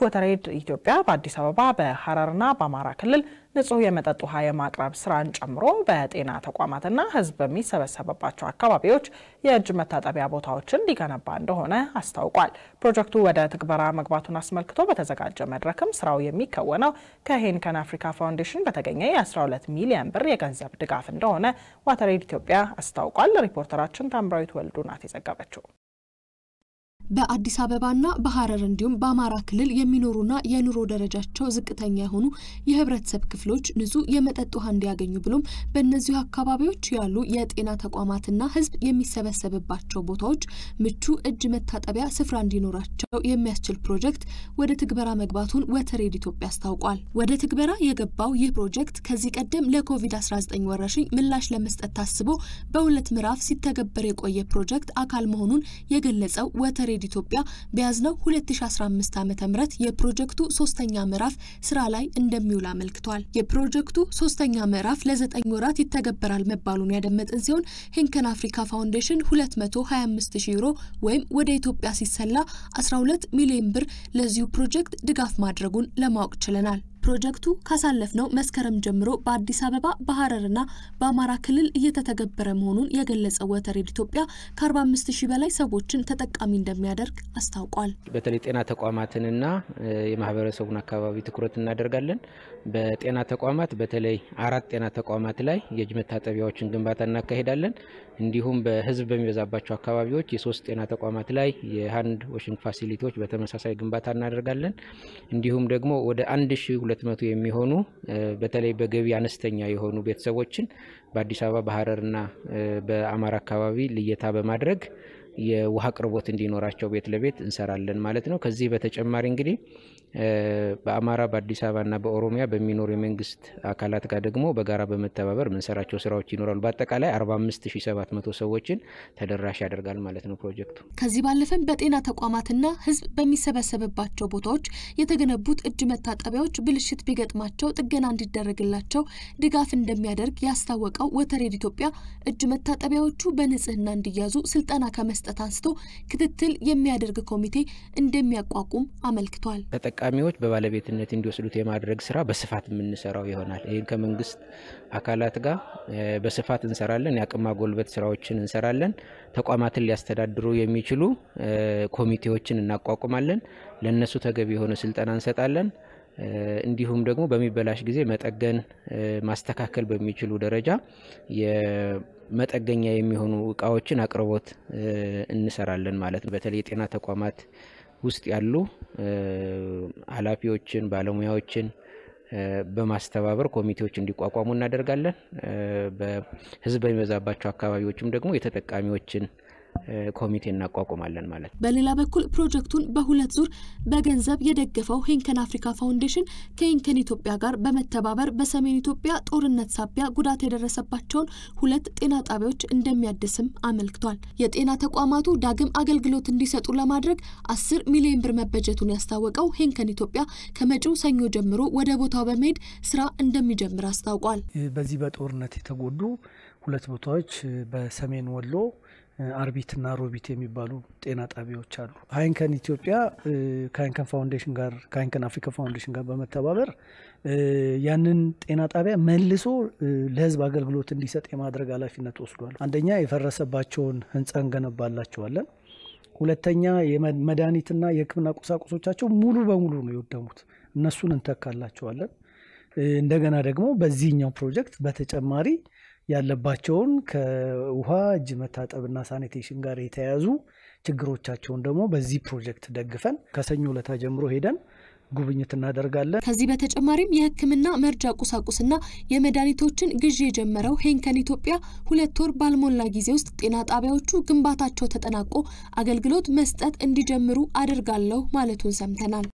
ፎተሬድ ኢትዮጵያ በአዲስ አበባ በሐረርና በአማራ ክልል ንጹህ የመጠጥ ውሃ የማቅረብ ስራን ጨምሮ በጤና ተቋማትና ሕዝብ በሚሰበሰብባቸው አካባቢዎች የእጅ መታጠቢያ ቦታዎችን ሊገነባ እንደሆነ አስታውቋል። ፕሮጀክቱ ወደ ትግበራ መግባቱን አስመልክቶ በተዘጋጀ መድረክም ስራው የሚከወነው ከሄንከን አፍሪካ ፋውንዴሽን በተገኘ የ12 ሚሊዮን ብር የገንዘብ ድጋፍ እንደሆነ ዋተሬድ ኢትዮጵያ አስታውቋል። ሪፖርተራችን ታምራዊት ወልዱ ናት የዘገበችው። በአዲስ አበባና በሐረር እንዲሁም በአማራ ክልል የሚኖሩና የኑሮ ደረጃቸው ዝቅተኛ የሆኑ የህብረተሰብ ክፍሎች ንጹህ የመጠጥ ውሃ እንዲያገኙ ብሎም በእነዚሁ አካባቢዎች ያሉ የጤና ተቋማትና ህዝብ የሚሰበሰብባቸው ቦታዎች ምቹ እጅ መታጠቢያ ስፍራ እንዲኖራቸው የሚያስችል ፕሮጀክት ወደ ትግበራ መግባቱን ወተሬድ ኢትዮጵያ አስታውቋል። ወደ ትግበራ የገባው ይህ ፕሮጀክት ከዚህ ቀደም ለኮቪድ-19 ወረርሽኝ ምላሽ ለመስጠት ታስቦ በሁለት ምዕራፍ ሲተገበር የቆየ ፕሮጀክት አካል መሆኑን የገለጸው ወተሬድ ዩናይትድ ኢትዮጵያ በያዝነው 2015 ዓ ም የፕሮጀክቱ ሶስተኛ ምዕራፍ ስራ ላይ እንደሚውል አመልክቷል። የፕሮጀክቱ ሶስተኛ ምዕራፍ ለዘጠኝ ወራት ይተገበራል መባሉን ያደመጥን ሲሆን ሂንከን አፍሪካ ፋውንዴሽን 225 ሺ ዩሮ ወይም ወደ ኢትዮጵያ ሲሰላ 12 ሚሊዮን ብር ለዚሁ ፕሮጀክት ድጋፍ ማድረጉን ለማወቅ ችለናል። ፕሮጀክቱ ካሳለፍነው መስከረም ጀምሮ በአዲስ አበባ በሐረርና በአማራ ክልል እየተተገበረ መሆኑን የገለጸው ወተሬድ ኢትዮጵያ ከ45 ሺህ በላይ ሰዎችን ተጠቃሚ እንደሚያደርግ አስታውቋል። በተለይ ጤና ተቋማትንና የማህበረሰቡን አካባቢ ትኩረት እናደርጋለን። በጤና ተቋማት በተለይ አራት ጤና ተቋማት ላይ የእጅ መታጠቢያዎችን ግንባታ እናካሄዳለን። እንዲሁም በህዝብ በሚበዛባቸው አካባቢዎች የሶስት ጤና ተቋማት ላይ የሃንድ ወሽንግ ፋሲሊቲዎች በተመሳሳይ ግንባታ እናደርጋለን። እንዲሁም ደግሞ ወደ አንድ ሺ ሁለት መቶ የሚሆኑ በተለይ በገቢ አነስተኛ የሆኑ ቤተሰቦችን በአዲስ አበባ በሀረርና በአማራ አካባቢ ልየታ በማድረግ የውሃ አቅርቦት እንዲኖራቸው ቤት ለቤት እንሰራለን ማለት ነው። ከዚህ በተጨማሪ እንግዲህ በአማራ በአዲስ አበባና በኦሮሚያ በሚኖሩ የመንግስት አካላት ጋር ደግሞ በጋራ በመተባበር የምንሰራቸው ስራዎች ይኖራሉ። በአጠቃላይ 45700 ሰዎችን ተደራሽ ያደርጋል ማለት ነው ፕሮጀክቱ። ከዚህ ባለፈም በጤና ተቋማትና ህዝብ በሚሰበሰብባቸው ቦታዎች የተገነቡት እጅ መታጠቢያዎች ብልሽት ቢገጥማቸው ጥገና እንዲደረግላቸው ድጋፍ እንደሚያደርግ ያስታወቀው ወተሬድ ኢትዮጵያ እጅ መታጠቢያዎቹ በንጽህና እንዲያዙ ስልጠና ከመ ከመስጠት አንስቶ ክትትል የሚያደርግ ኮሚቴ እንደሚያቋቁም አመልክቷል። ተጠቃሚዎች በባለቤትነት እንዲወስዱት የማድረግ ስራ በስፋት የምንሰራው ይሆናል። ይህን ከመንግስት አካላት ጋር በስፋት እንሰራለን። የአቅማ ጎልበት ስራዎችን እንሰራለን። ተቋማትን ሊያስተዳድሩ የሚችሉ ኮሚቴዎችን እናቋቁማለን። ለእነሱ ተገቢ የሆነ ስልጠና እንሰጣለን። እንዲሁም ደግሞ በሚበላሽ ጊዜ መጠገን ማስተካከል በሚችሉ ደረጃ የመጠገኛ የሚሆኑ እቃዎችን አቅርቦት እንሰራለን ማለት ነው። በተለይ የጤና ተቋማት ውስጥ ያሉ ኃላፊዎችን፣ ባለሙያዎችን በማስተባበር ኮሚቴዎች እንዲቋቋሙ እናደርጋለን። በህዝብ በሚበዛባቸው አካባቢዎችም ደግሞ የተጠቃሚዎችን ኮሚቴ እናቋቁማለን ማለት ነው። በሌላ በኩል ፕሮጀክቱን በሁለት ዙር በገንዘብ የደገፈው ሄንከን አፍሪካ ፋውንዴሽን ከሄንከን ኢትዮጵያ ጋር በመተባበር በሰሜን ኢትዮጵያ ጦርነት ሳቢያ ጉዳት የደረሰባቸውን ሁለት ጤና ጣቢያዎች እንደሚያድስም አመልክቷል። የጤና ተቋማቱ ዳግም አገልግሎት እንዲሰጡ ለማድረግ አስር ሚሊዮን ብር መበጀቱን ያስታወቀው ሄንከን ኢትዮጵያ ከመጪው ሰኞ ጀምሮ ወደ ቦታው በመሄድ ስራ እንደሚጀምር አስታውቋል። በዚህ በጦርነት የተጎዱ ሁለት ቦታዎች በሰሜን ወሎ አርቢትና ሮቢት የሚባሉ ጤና ጣቢያዎች አሉ። ሀይንከን ኢትዮጵያ ከሀይንከን ፋውንዴሽን ጋር ከሀይንከን አፍሪካ ፋውንዴሽን ጋር በመተባበር ያንን ጤና ጣቢያ መልሶ ለህዝብ አገልግሎት እንዲሰጥ የማድረግ ኃላፊነት ወስዷል። አንደኛ የፈረሰባቸውን ህንፃ እንገነባላቸዋለን። ሁለተኛ የመድኃኒትና የህክምና ቁሳቁሶቻቸው ሙሉ በሙሉ ነው የወደሙት። እነሱን እንተካላቸዋለን። እንደገና ደግሞ በዚህኛው ፕሮጀክት በተጨማሪ ያለባቸውን ከውሃ እጅ መታጠብና ሳኒቴሽን ጋር የተያያዙ ችግሮቻቸውን ደግሞ በዚህ ፕሮጀክት ደግፈን ከሰኞ ለታ ጀምሮ ሄደን ጉብኝት እናደርጋለን። ከዚህ በተጨማሪም የሕክምና መርጃ ቁሳቁስና የመድኃኒቶችን ግዢ የጀመረው ሄንከን ኢትዮጵያ ሁለት ወር ባልሞላ ጊዜ ውስጥ ጤና ጣቢያዎቹ ግንባታቸው ተጠናቆ አገልግሎት መስጠት እንዲጀምሩ አድርጋለሁ ማለቱን ሰምተናል።